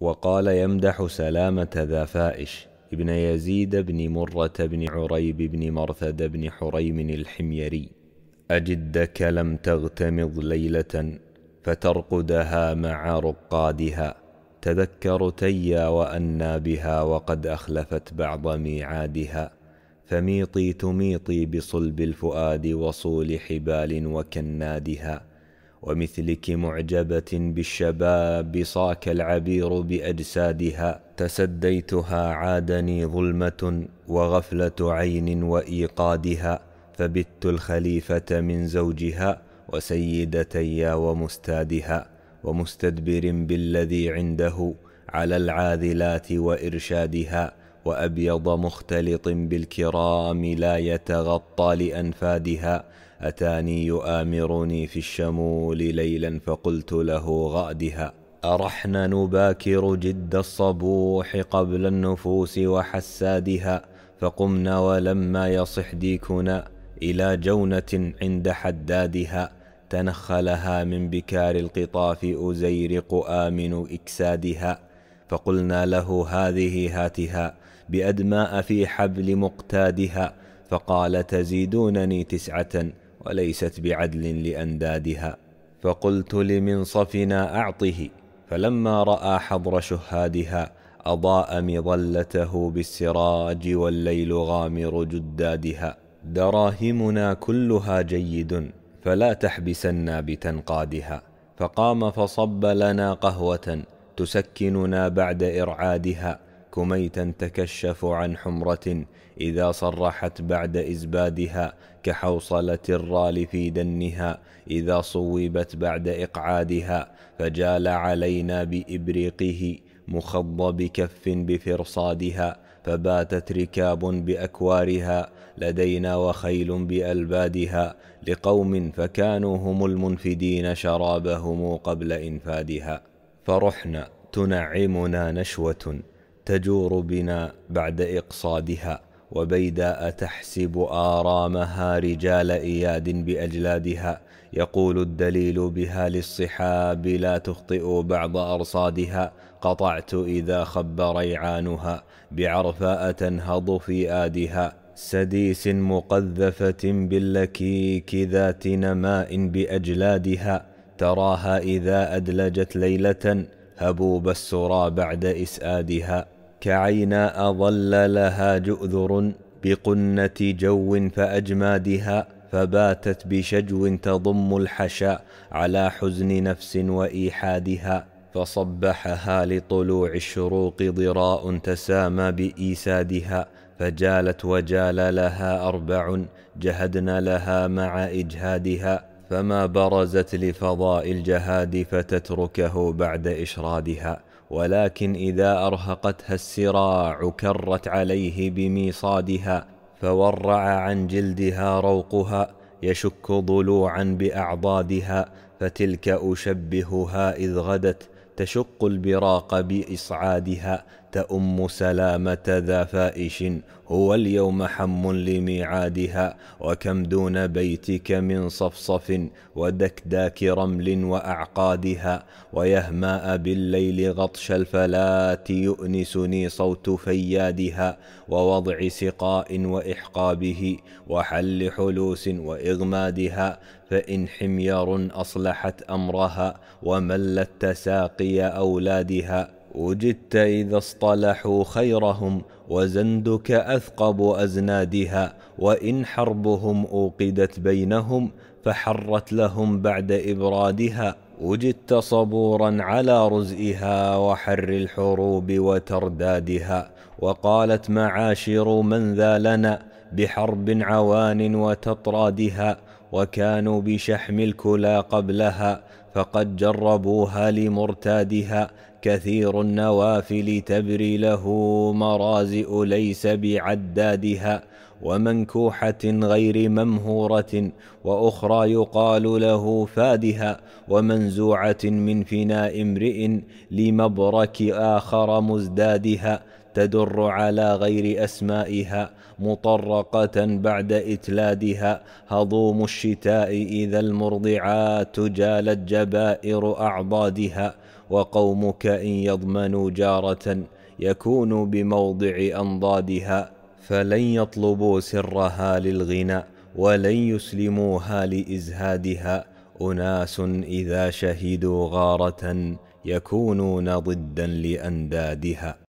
وقال يمدح سلامة ذا فائش ابن يزيد بن مرة بن عريب بن مرثد بن حريم الحميري أجدك لم تغتمض ليلة فترقدها مع رقادها تذكر تيا وأنا بها وقد أخلفت بعض ميعادها فميطي تميطي بصلب الفؤاد وصول حبال وكنادها ومثلك معجبة بالشباب صاك العبير بأجسادها تسديتها عادني ظلمة وغفلة عين وإيقادها فبت الخليفة من زوجها وسيدتي ومستادها ومستدبر بالذي عنده على العاذلات وإرشادها وأبيض مختلط بالكرام لا يتغطى لأنفادها أتاني يؤامرني في الشمول ليلا فقلت له غادها أرحنا نباكر جد الصبوح قبل النفوس وحسادها فقمنا ولما يصح ديكنا إلى جونة عند حدادها تنخلها من بكار القطاف أزيرق آمن إكسادها فقلنا له هذه هاتها بأدماء في حبل مقتادها فقال تزيدونني تسعة وليست بعدل لأندادها فقلت لمنصفنا أعطه فلما رأى حضر شهادها أضاء مظلته بالسراج والليل غامر جدادها دراهمنا كلها جيد فلا تحبسنا بتنقادها فقام فصب لنا قهوة تسكننا بعد إرعادها كميتا تكشف عن حمرة إذا صرحت بعد إزبادها كحوصلة الرال في دنها إذا صوبت بعد إقعادها فجال علينا بإبريقه مخض بكف بفرصادها فباتت ركاب بأكوارها لدينا وخيل بألبادها لقوم فكانوا هم المنفدين شرابهم قبل إنفادها فرحنا تنعمنا نشوة تجور بنا بعد إقصادها وبيداء تحسب آرامها رجال إياد بأجلادها يقول الدليل بها للصحاب لا تخطئ بعض أرصادها قطعت إذا خب ريعانها بعرفاء تنهض في آدها سديس مقذفة باللكيك ذات نماء بأجلادها تراها إذا أدلجت ليلة هبوب السرى بعد إسآدها كعيناء ظل لها جؤذر بقنة جو فأجمادها فباتت بشجو تضم الحشا على حزن نفس وإيحادها فصبحها لطلوع الشروق ضراء تسامى بإيسادها فجالت وجال لها أربع جهدنا لها مع إجهادها فما برزت لفضاء الجهاد فتتركه بعد إشرادها ولكن إذا أرهقتها السراع كرت عليه بميصادها فورع عن جلدها روقها يشك ضلوعا بأعضادها فتلك أشبهها إذ غدت تشق البراق بإصعادها أم سلامة ذا فائش هو اليوم حم لميعادها وكم دون بيتك من صفصف ودكداك رمل وأعقادها ويهماء بالليل غطش الفلات يؤنسني صوت فيادها ووضع سقاء وإحقابه وحل حلوس وإغمادها فإن حمير أصلحت أمرها وملت تساقي أولادها وجدت إذا اصطلحوا خيرهم وزندك أثقب أزنادها وإن حربهم أوقدت بينهم فحرت لهم بعد إبرادها وجدت صبورا على رزئها وحر الحروب وتردادها وقالت معاشر من ذا لنا بحرب عوان وتطرادها وكانوا بشحم الكلى قبلها فقد جربوها لمرتادها كثير النوافل تبري له مرازئ ليس بعدادها ومنكوحة غير ممهورة وأخرى يقال له فادها ومنزوعة من فناء امرئ لمبرك آخر مزدادها تدر على غير أسمائها مطرقة بعد إتلادها هضوم الشتاء إذا المرضعات جالت جبائر أعضادها وقومك إن يضمنوا جارة يكون بموضع أنضادها فلن يطلبوا سرها للغنى ولن يسلموها لإزهادها أناس إذا شهدوا غارة يكونون ضدا لأندادها